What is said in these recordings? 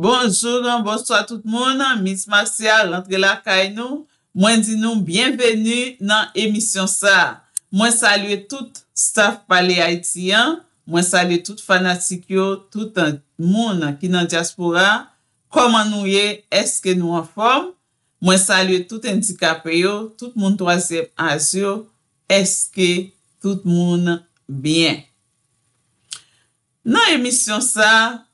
Bonjour, non, bonsoit tout moun, Miss Marcia rentre la kay nou. Mwen di nou, bienvenu nan emisyon sa. Mwen salwe tout staff pale Haitian, mwen salwe tout fanatik yo, tout moun ki nan diaspora, koman nou ye, eske nou an form? Mwen salwe tout endikap yo, tout moun toasyem asyo, eske tout moun bien? Nan emisyon sa, mwen salwe tout staff pale Haitian,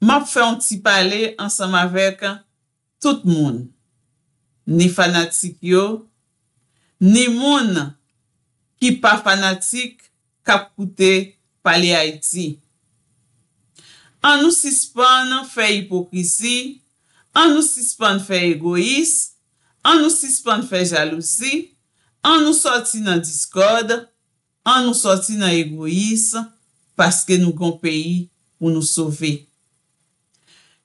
Ma pou fè yon ti pale ansam avek tout moun. Ni fanatik yo, ni moun ki pa fanatik kap koute pale Haiti. An nou sispan fè hipokrisi, an nou sispan fè egois, an nou sispan fè jalousi, an nou soti nan diskod, an nou soti nan egois, paske nou kon peyi pou nou sovi.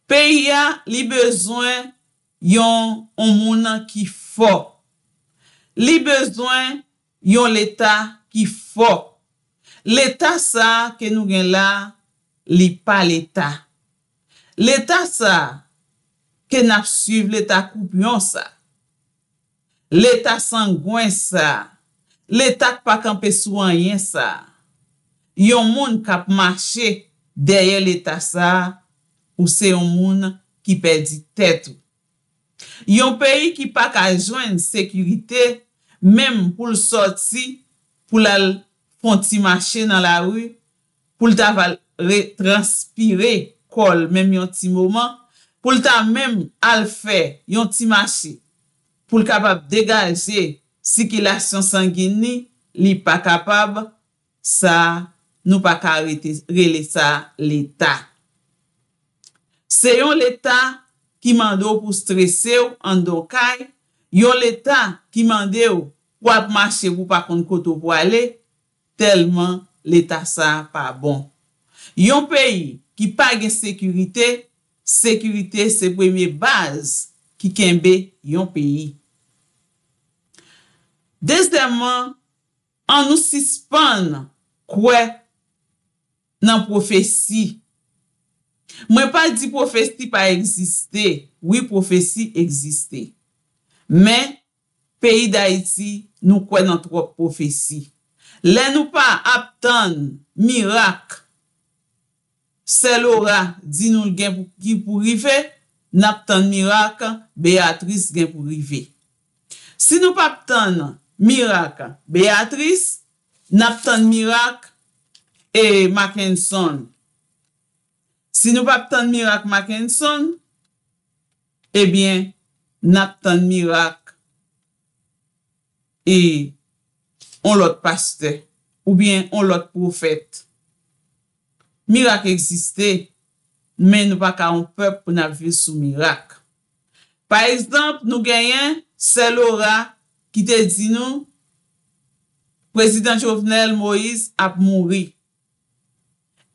Pey ya li bezwen yon omounan ki fok. Li bezwen yon leta ki fok. Leta sa ke nou gen la li pa leta. Leta sa ke nap suyv leta koupyon sa. Leta sangwen sa. Letak pa kampeswa yon sa. Yon moun kap mache derye leta sa. ou se yon moun ki perdi tetou. Yon peyi ki pa ka jwen sekurite, menm pou l sorti, pou l al pon ti mache nan la rwi, pou l ta val retranspire kol menm yon ti mouman, pou l ta menm al fe yon ti mache, pou l kapab degaje sikilasyon sangini, li pa kapab sa nou pa ka rele sa li tak. Se yon leta ki mande ou pou strese ou an do kaj, yon leta ki mande ou pou ap mache ou pa kon koto pou ale, telman leta sa pa bon. Yon peyi ki page sekurite, sekurite se pweme baz ki kenbe yon peyi. Desdemman, an nou sispan kwe nan profesi Mwen pa di profesi pa egziste, wè profesi egziste. Men, peyi da iti nou kwen nan trope profesi. Len nou pa aptan mirak, sel ora di nou gen pou rive, nap tan mirak, Beatrice gen pou rive. Si nou pa aptan mirak, Beatrice, nap tan mirak, e Mackenson. Si nou pa p'tan mirak Mackinson, ebyen na p'tan mirak e on lot paste oubyen on lot profet. Mirak eksiste men nou pa ka on pep pou na vi sou mirak. Pa esdamp nou genyen se lora ki te di nou prezident jovenel Moïse ap mouri.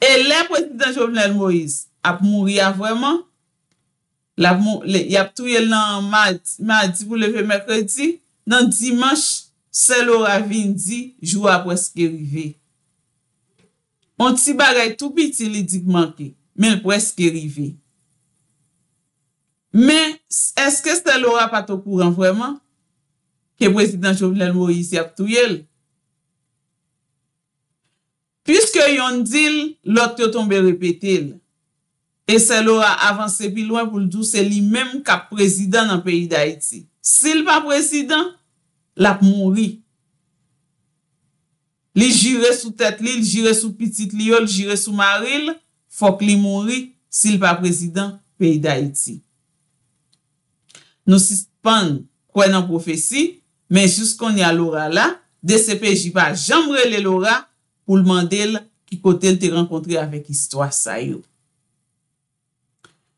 E lè prezident Jovenel Moïse ap mouri a vwèman? Lè ap mouri, yap touyèl nan madi, madi pou leve mèkredi, nan dimanj, sel ora vindi, jwa ap wèskè rive. On ti bagay toupi ti lidik manke, men wèskè rive. Men, eske stèl ora pato kouran vwèman? Ke prezident Jovenel Moïse yap touyèl? Puske yon dil, lòk te otombe repetil. E se lò a avanse pi lwen pou l'dou, se li mèm ka prezident nan peyi da iti. Se li pa prezident, l ap mounri. Li jire sou tet li, li jire sou pitit li yol, li jire sou maril, fok li mounri se li pa prezident peyi da iti. Nou sispan kwen an profesi, men jous kon yal lòra la, de se peyi jipa jambre li lòra, ou l mandel ki kote l te renkontre avèk histwa sa yo.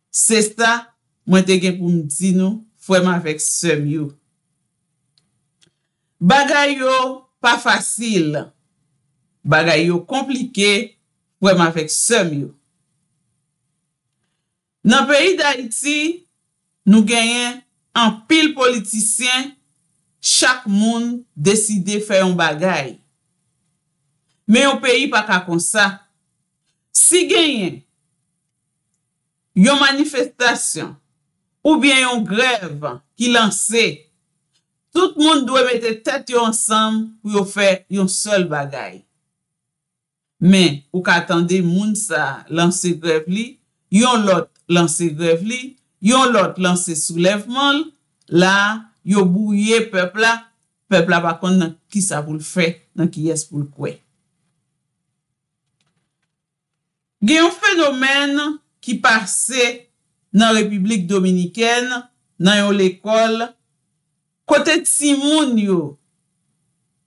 Sesta, mwen te gen pou mdi nou, fwèm avèk sèm yo. Bagay yo pa fasil, bagay yo komplike, fwèm avèk sèm yo. Nan peyi da iti, nou genyen an pil politisyen, chak moun deside fè yon bagay. Men yon peyi pa ka kon sa, si genyen, yon manifestasyon ou byen yon grev ki lanse, tout moun dwe bete tete yon sam pou yon fe yon sol bagay. Men, ou ka atande moun sa lanse grev li, yon lot lanse grev li, yon lot lanse soulevman, la, yon bouye pepla, pepla bakon nan ki sa pou l fe, nan ki yes pou l kwe. gen yon fenomen ki pase nan Republik Dominikene, nan yon lekol, kote tsimoun yo,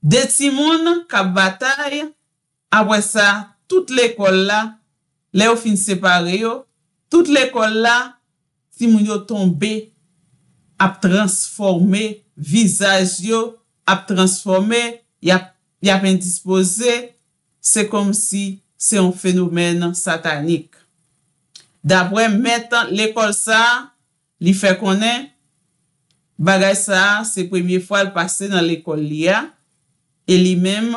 de tsimoun kap batay, apwe sa, tout lekol la, le ou fin separe yo, tout lekol la, tsimoun yo tombe, ap transforme, vizaj yo, ap transforme, yap endispose, se kom si, Se yon fenomen satanik. Dabwen metan l'ekol sa, li fe konen, bagay sa se premiye fwa l'pase nan l'ekol li ya, e li menm,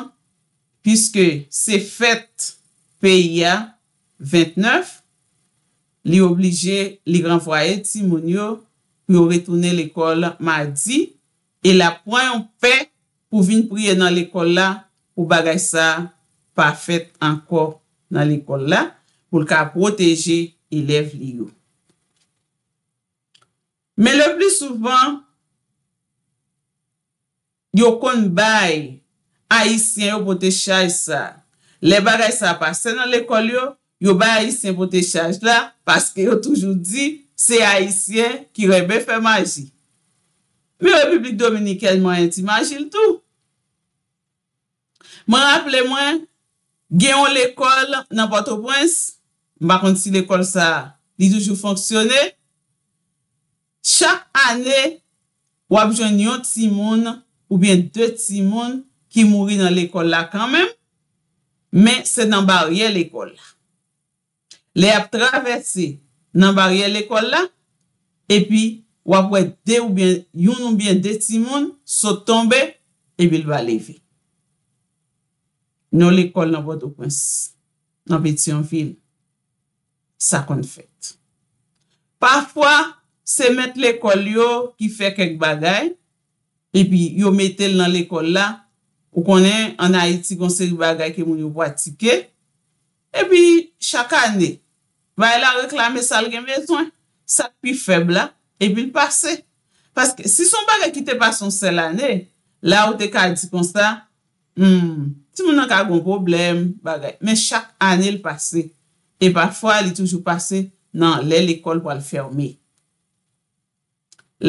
pise se fet pe ya 29, li oblije li ranvwa eti moun yo, pou yo retoune l'ekol mardi, e la pouan pe pou vin priye nan l'ekol la, pou bagay sa, pa fèt ankor nan l'ekol la, pou l'ka proteje elev li yo. Me le pli souvan, yo kon bay haisyen yo pote chaje sa. Le bagay sa pase nan l'ekol yo, yo bay haisyen pote chaje la, paske yo toujou di, se haisyen ki rebe fè magi. Me Republik Dominikèl mwen yon ti magi l'tou. Mwen rappele mwen, Gen yon l'ekol nan Bato Prince, bakon si l'ekol sa li toujou fonksyonè, chak anè wap jwen yon timoun ou bien de timoun ki mouri nan l'ekol la kanmen, men se nan barye l'ekol la. Le ap traverti nan barye l'ekol la, epi wap wè de ou bien yon ou bien de timoun so tombe epi lwa levè. Nou l'ekol nan bodo pwens, nan peti yon fil, sa kon fèt. Parfwa, se met l'ekol yo ki fè kek bagay, epi yo metel nan l'ekol la, ou konen anayeti gonseri bagay ke moun yo pwa tike, epi chaka anè, va yela reklame sal gen vezon, sal pi febla, epi l'pase. Paske, si son bagay ki te pason sel anè, la ou te ka di konsta, hmmm, Ti moun an ka agon problem, bagay. Men chak anè l'pase. E pafwa l'i toujou pase nan lè l'ekol pwa l'ferme.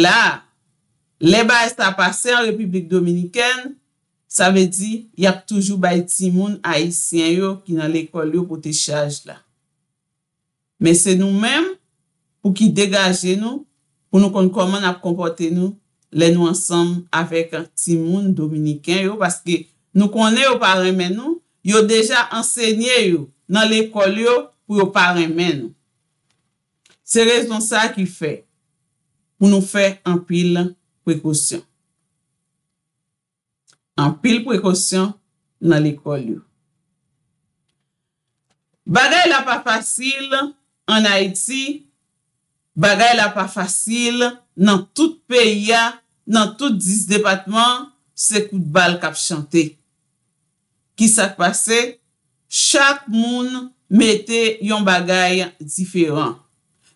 La, lè ba y sta pase an Republik Dominikèn, sa ve di, y ap toujou bay timoun aisyen yo ki nan l'ekol yo potechaj la. Men se nou men, pou ki degaje nou, pou nou kon koman ap kompote nou, lè nou ansam avèk timoun Dominikèn yo paske, Nou konen yo parren men nou, yo deja ansenye yo nan l'ekol yo pou yo parren men nou. Se rezon sa ki fe, pou nou fe anpil prekosyon. Anpil prekosyon nan l'ekol yo. Bagay la pa fasil an Haiti, bagay la pa fasil nan tout peya, nan tout dis depatman, se kout bal kap chante. Kisak pase, chak moun mette yon bagay diferan.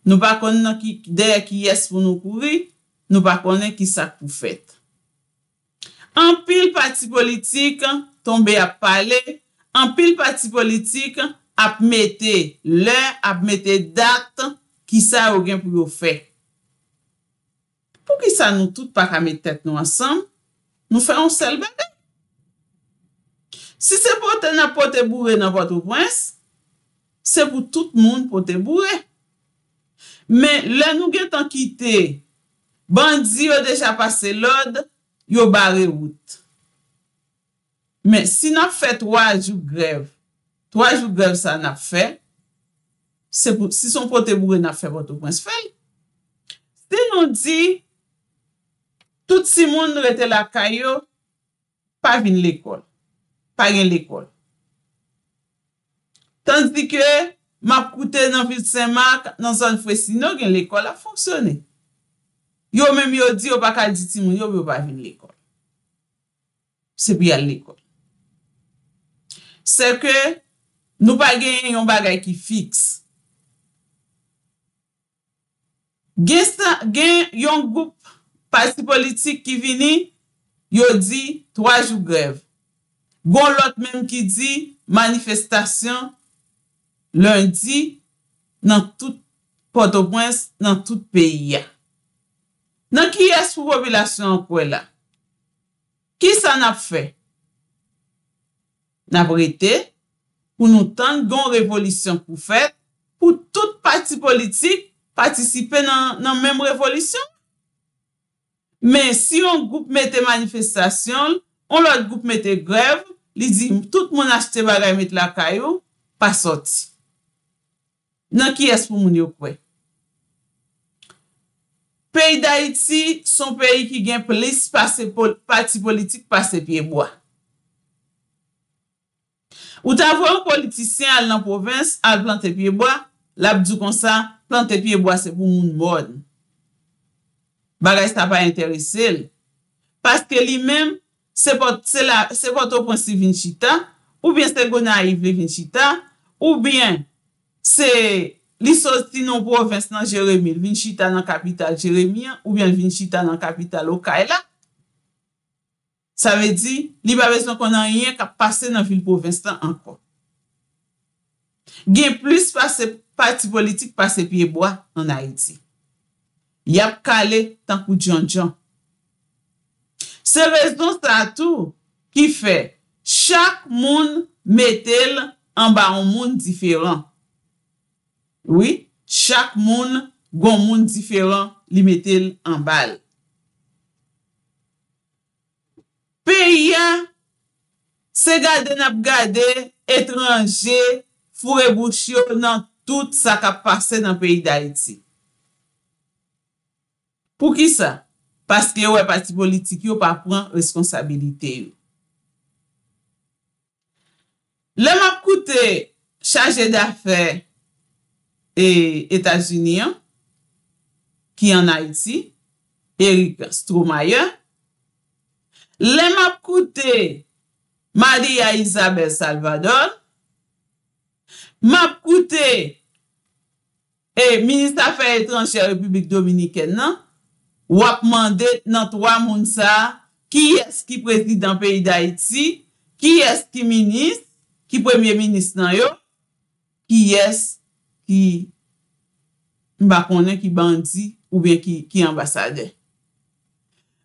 Nou pa konnen ki der ki yes pou nou kouvi, nou pa konnen kisak pou fet. An pil pati politik, tombe ap pale, an pil pati politik, ap mette lè, ap mette dat, kisak ou gen pou yo fe. Pou ki sa nou tout pa kame tet nou ansanm, nou fè yon selbe. Si se pote na pote bourè nan vato pwens, se pou tout moun pote bourè. Men, lè nou gen tan kite, bandi yon deja pase lod, yon bare wout. Men, si nan fè 3 jou grev, 3 jou grev sa nan fè, si son pote bourè nan fè vato pwens, fè li. Se nou di... Tout si moun nou rete la kayo, pa vin l'ekol. Pa gen l'ekol. Tans di ke, ma koute nan Ville de Saint-Marc, nan zon fwesi nou gen l'ekol, a fonksyone. Yo menm yo di, yo bakal di si moun, yo bi yo pa vin l'ekol. Se bi al l'ekol. Se ke, nou pa gen yon bagay ki fix. Gen yon goup, Pati politik ki vini, yo di 3 jou grev. Gon lot menm ki di, manifestasyon, londi, nan tout, poto mwen nan tout peyi ya. Nan ki yas pou popilasyon anpwe la? Ki sa nap fe? Na brete, pou nou tan gon revolisyon pou fe, pou tout pati politik patisipe nan menm revolisyon. Men, si yon goup mette manifestasyon, yon lout goup mette grev, li di, tout moun a chite bagay mette la kayo, pa soti. Nan ki es pou moun yo kwe. Peyi da iti, son peyi ki gen plis pa se parti politik, pa se piyeboa. Ou ta vwè yon politisyen al nan provins, al plante piyeboa, labdou konsa, plante piyeboa se pou moun moun moun. Bagay sta pa entere sel. Paske li men, se pot oponsi vinshita, oubyen se te gona aivle vinshita, oubyen se li sotinon pou Vincent Jeremie, vinshita nan kapital Jeremia, oubyen vinshita nan kapital Okayla. Sa ve di, li ba bezon konan yen ka pase nan vil pou Vincent anko. Gen plus pa se parti politik pa se pieboa nan Haiti. Yap kale tankou djan djan. Se rez don statou ki fe, chak moun metel an ba moun diferan. Oui, chak moun goun moun diferan li metel an bal. Peye se gade nap gade etranje fure bouchi nan tout sa kap pase nan peye da eti. Pou ki sa? Paske yo wè pati politik yo pa pran responsabilite yo. Le map koute chaje d'affè et Etats-Unis ki yon a iti Eric Strohmeyer Le map koute Maria Isabel Salvador Map koute et Ministre d'Affè Etranger Republik Dominikennan wap mande nan 3 moun sa, ki es ki prezident peyi da iti, ki es ki minis, ki premye minis nan yo, ki es ki mbakone ki bandi, ou bien ki ambasade.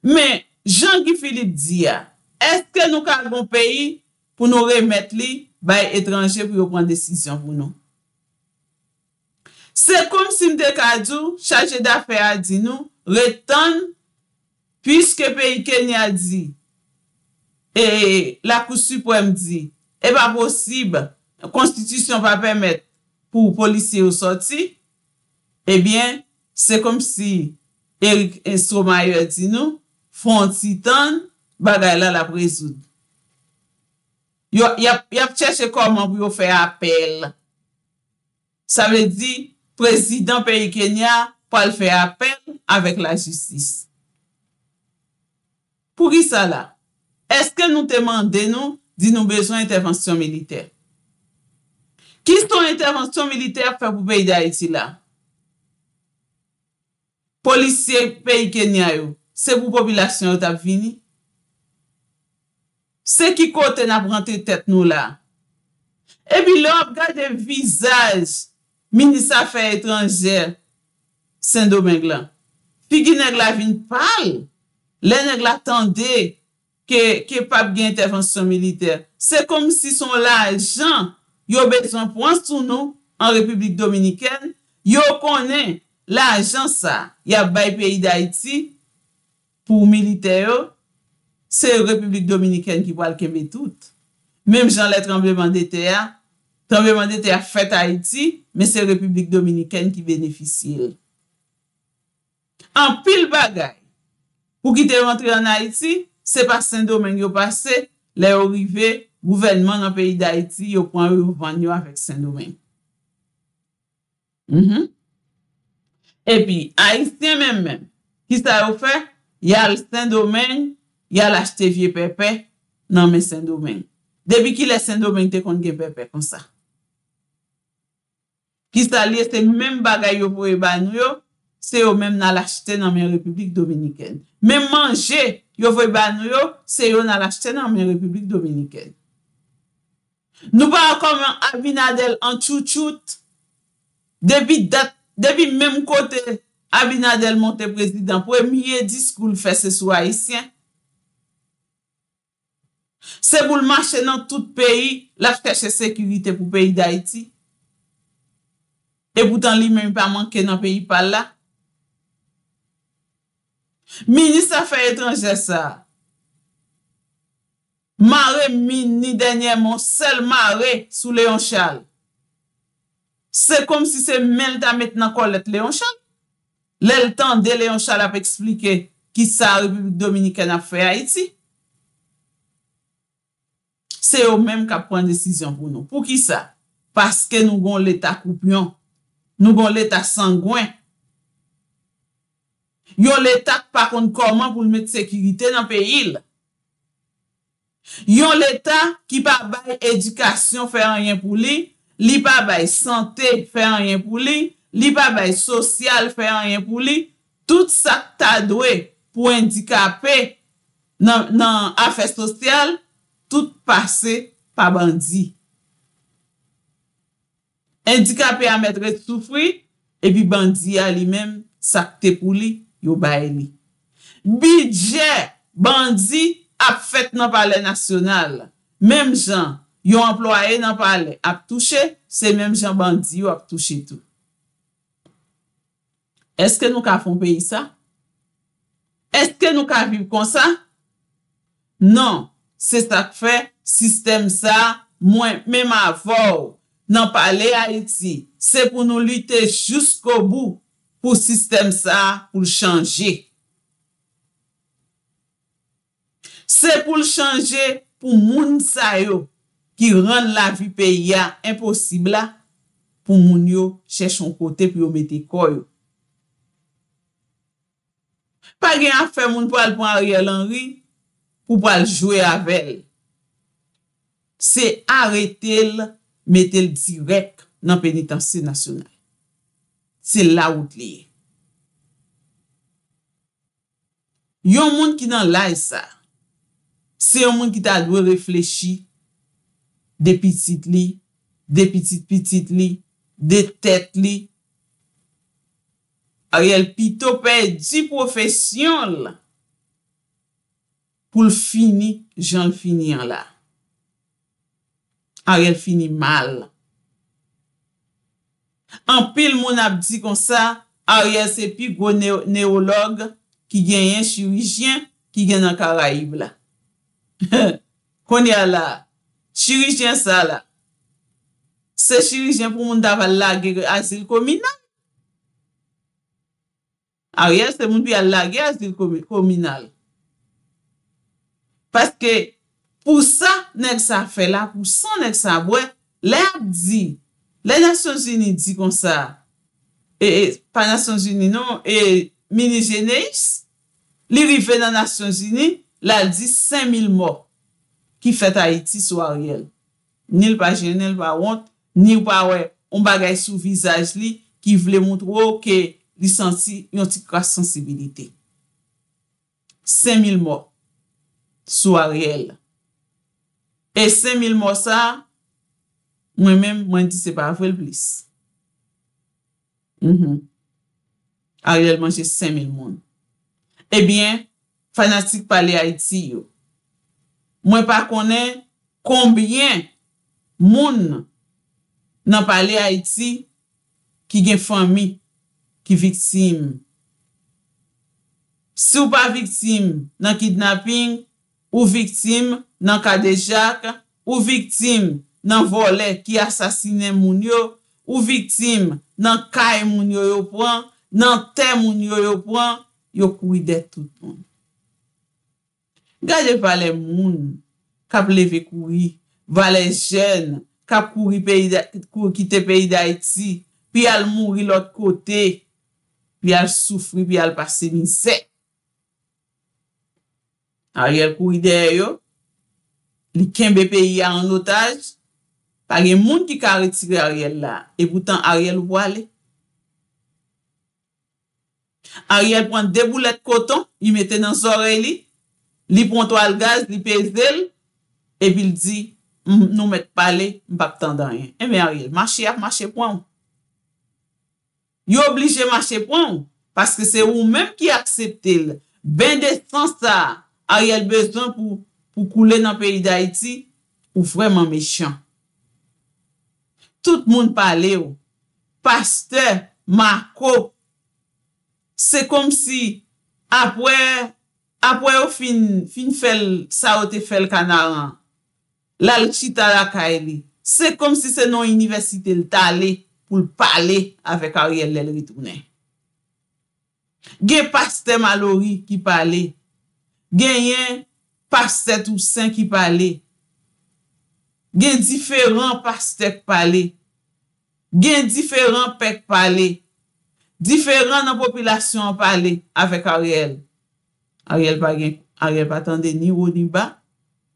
Men, Jean-Guy Philippe di ya, eske nou kalbon peyi pou nou remet li, baye etranje pou yo pran desisyon pou nou. Se kom si mde kadou, chaje da fey adi nou, retan, piske peyi Kenya di, e la kousi pou em di, e ba posib, konstitusyon va pemet pou polisi ou soti, e bien, se kom si, Erik Estromayou e di nou, fonti tan, bagay la la prezoun. Yo ap chache koman pou yo fe apel. Sa ve di, prezidant peyi Kenya, a, pa l fè apèl avèk la jistis. Pou ki sa la, eske nou temande nou, di nou bejoun intervensyon militer? Kis ton intervensyon militer fè pou pey da iti la? Polisye pey genyayou, se pou populasyon yo tap vini? Se ki kote nan prante tet nou la? Ebi lò ap gade vizaj minisa fè etranjèl Saint-Domingue la. Pi ki neg la vin pal, le neg la tende ke pap gen intervensyon milite. Se kom si son la ajan, yo bezon pwans tou nou an Republik Dominikene, yo konen la ajan sa. Ya bay peyi d'Haïti, pou milite yo, se Republik Dominikene ki pal keme tout. Mem jan let trembleman de te ya, trembleman de te ya fèt Haïti, men se Republik Dominikene ki beneficye yo. An pil bagay pou ki te rentre an Haiti, se pa Saint-Domingue yo pase, le yo rive gouvenman an peyi d'Haïti yo pon yo vanyo avèk Saint-Domingue. Mhm. E pi, Haitien men men, ki sta yo fè, yal Saint-Domingue, yal achete vie pepe, nan men Saint-Domingue. Debikile Saint-Domingue te konge pepe kon sa. Ki sta li este men bagay yo pou e banyo yo, se yo menm nan lajte nan men Republik Dominiken. Menm manje yo vwe ban yo, se yo nan lajte nan men Republik Dominiken. Nou pa akon men Abinadel an chout chout, debi menm kote Abinadel monte prezident, pou emye diskou l fese sou Haitien. Se bou l manche nan tout peyi, lajte se sekivite pou peyi d'Haiti. E boutan li menm pa manke nan peyi pala, Minis a fè etranje sa. Mare mini denye mon sel mare sou Leonchal. Se kom si se men ta met nan kon let Leonchal. Lel tan de Leonchal ap eksplike ki sa republi dominikè na fè Haiti. Se yo men ka pren desisyon pou nou. Pou ki sa? Paske nou gon leta koupyon. Nou gon leta sangwen. Yon l'Etat pa kon koman pou l'met sekirite nan pe il. Yon l'Etat ki pa bay edikasyon fè an yon pou li, li pa bay sante fè an yon pou li, li pa bay sosyal fè an yon pou li, tout sak ta dwe pou endikapè nan afè sosyal, tout pase pa bandi. Endikapè a metre soufri, e pi bandi a li men sak te pou li. yo ba eni. Bidje, bandi, ap fet nan pale nasyonal. Mem jan, yo emploaye nan pale ap touche, se mem jan bandi yo ap touche tou. Eske nou ka fon peyi sa? Eske nou ka viv kon sa? Non, se tak fe sistem sa, mwen mèm avou nan pale Haiti, se pou nou lute jousk obou. pou sistem sa pou l chanje. Se pou l chanje pou moun sa yo ki rande la vi pe ya imposible la pou moun yo chèchon kote pou yo mette koy yo. Pa gen a fè moun pou al pou a rye lan ri pou pou al jwe a vey. Se arete l, mette l direk nan penitansi nasyonal. Se la wout li. Yo moun ki nan la e sa. Se yo moun ki ta dwe reflechi. De pitit li. De pitit pitit li. De tet li. A ye l pito pe di profesyon l. Pou l fini, jan l fini an la. A ye l fini mal l. An pil moun ap di kon sa, a rye se pi gwo neolog ki gen yon shirijyen ki gen an karaib la. Kon ya la, shirijyen sa la. Se shirijyen pou moun daval lage azil kominal. A rye se moun bi al lage azil kominal. Paske, pou sa nek sa fe la, pou sa nek sa bwe, le ap di, Le Nasyon Zini di kon sa, e, pa Nasyon Zini non, e, mini jeneis, li rive nan Nasyon Zini, la di 5.000 mò ki fet Haiti sou a riel. Nil pa jene, nil pa wont, nil pa wè, on bagay sou vizaj li ki vle moun tro ke li santi yon ti kwa sensibilite. 5.000 mò sou a riel. E 5.000 mò sa, sa, Mwen mèm, mwen di se pa avvel blis. Mwen mhm. mèm, mwen di se pa avvel blis. Agèlman jè sen mil moun. Ebyen, eh fanatik pale Haiti yo. Mwen pa konè konbyen moun nan pale Haiti ki gen fami ki viksim. Si ou pa viksim nan kidnapping ou viksim nan kadejak ou viksim nan vole ki asasine moun yo, ou vitim nan kay moun yo yo pran, nan ten moun yo yo pran, yo koui de tout moun. Gade pale moun, kap leve koui, pale jen, kap koui ki te peyi da iti, pi al mouri lot kote, pi al soufri, pi al pase minse. A yel koui de yo, li kenbe peyi an notaj, Page moun ki ka retire Ariel la, e boutan Ariel wale. Ariel pwante de boulet koton, yi mette nan sore li, li pwanto al gaz, li pesel, e bil di, nou mette pale, mbap tanda yen. Eme eh Ariel, mache ap, ah, mache pwant. Yo oblige mache pwant, paske se ou menm ki aksepte li. Ben de san sa, Ariel bezon pou koule nan peri da iti, ou fweman mechyan. Tout moun pale ou. Paste, mako. Se kom si apwe ou fin saote fel kanaran. Lal chi tara ka ele. Se kom si se non universite l tale pou l pale avek a ou ye lel ritounen. Gen paste malori ki pale. Gen yon paste tout sen ki pale. Gen diferan paste pale. gen diferan pek pale, diferan nan popilasyon pale, avek Ariel. Ariel pa tende ni ou ni ba,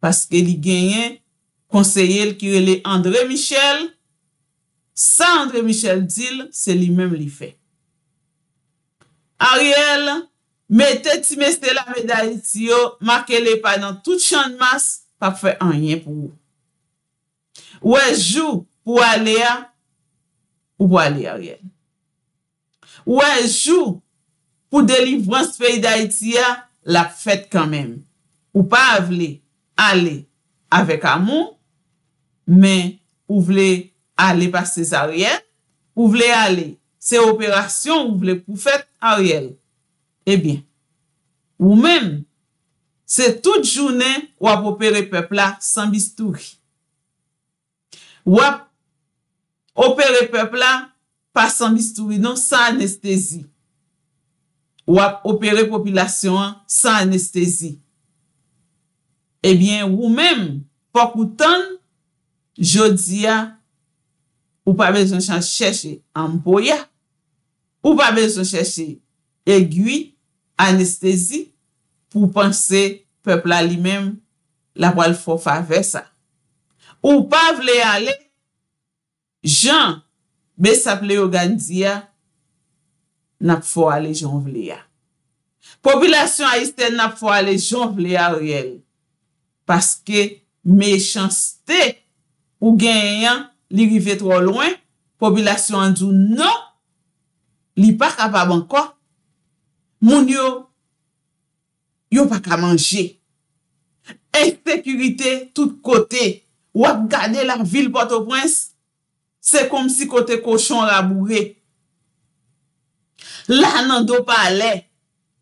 paske li genyen, konseye l kirele André Michel, sa André Michel dil, se li menm li fe. Ariel, me te ti me stela me da iti yo, makele pa nan tout chan mas, pa fe anyen pou ou. Ou e jou pou ale a, ou pou ali a riyel. Ou anjou, pou delivran sfey da itiya, la fèt kanmen. Ou pa avle, ale, avek amou, men, ou vle, ale pa se sar riyel, ou vle ale, se operasyon, ou vle pou fèt a riyel. Ebyen, eh ou men, se tout jounen, wap opere pepla san bistouri. Wap, Opere pepla pa san bistoui, nan san anestezi. Ou ap opere popilasyon san anestezi. Ebyen, ou men, pa koutan, jodia, ou pa bezon chan cheshe amboya, ou pa bezon cheshe egwi, anestezi, pou panse pepla li men la wal fow fave sa. Ou pa vle alek, Jan, be saple yo gandiya, nap fo ale janvleya. Popilasyon aiste nap fo ale janvleya reyel. Paske mechansite ou genyen li rive tro loen, populasyon anjou nou, li pa kapab anko, moun yo, yo pa ka manje. En sekurite tout kote, wap gade la vil poto prins, Se kom si kote koshon rabouge. La nan do pale,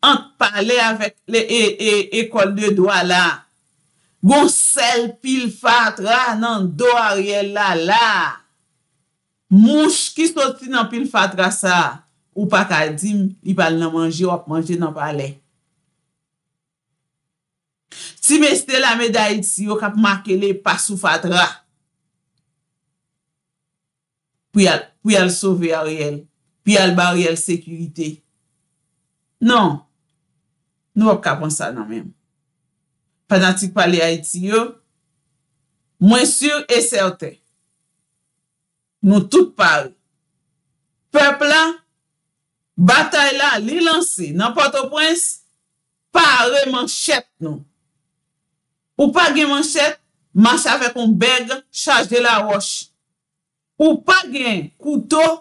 ant pale avek le e, e, ekol de do ala. Gon sel pil fatra nan do a rye la la. Mouch ki stot ti nan pil fatra sa, ou pak adim, li pale nan manje, wap manje nan pale. Ti meste la medayit si, yo kap makele pasou fatra. pou yal souve a riyel, pou yal bar yal sekurite. Non, nou wap kapon sa nan men. Panatik pale a eti yo, mwen sur e serte. Nou tout pare. Pepl la, batay la, li lanse, nan poto prens, pare man chep nou. Ou pa gen man chep, man chave kon beg, chage de la wosh. Ou pa gen koutou,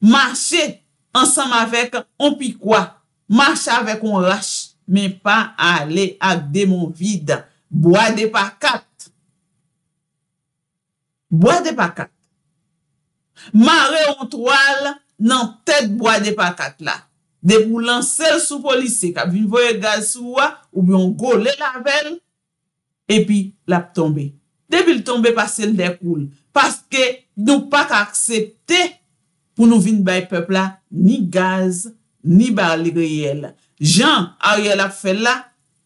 Marche ansam avek, On pi kwa, Marche avek on rash, Men pa ale ak de mon vide, Boa de pakat. Boa de pakat. Mare ontoual, Nan tet boa de pakat la. De pou lan sel sou polise, Kab vin voye gaz sou wa, Ou bi an gole la vel, E pi lap tombe. De pi l tombe pasel de koul, paske nou pak aksepte pou nou vin bay pepla ni gaz, ni bar ligriyel. Jan, a rye la fè la,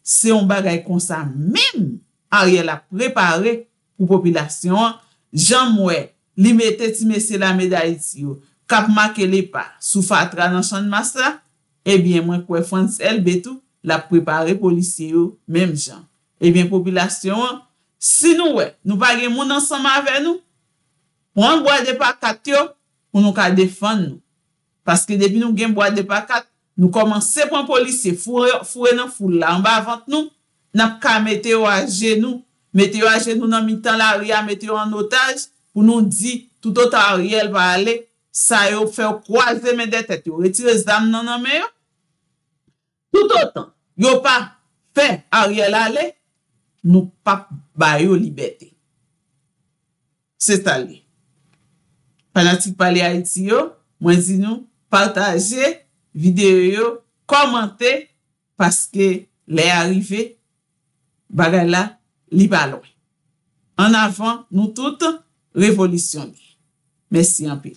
se yon bagay konsa men, a rye la prepare pou populasyon. Jan mwen, li mwete ti mwese la medayit si yo, kap makele pa, sou fatra nan chan mas la, ebyen mwen kwe fwans el betou, la prepare polisyon, men jan. Ebyen populasyon, si nou wè, nou bagay moun ansama avè nou, Pou an bwa depa kat yo, pou nou ka defan nou. Paske debi nou gen bwa depa kat, nou komanse pou an polisye fure nan fula. An ba avant nou, nan ka meteo a genou. Meteo a genou nan min tan la aria, meteo an otaj. Pou nou di, tout otan a riel ba ale, sa yo fe kwa zemende tet yo retire zam nan an meyo. Tout otan, yo pa fe a riel ale, nou pa bayo libeti. Se tali. Panatik pale ha iti yo, mwen zin nou partaje videyo yo, komante paske le arrive bagala li baloy. An avan nou tout revolisyon li. Mersi an pe.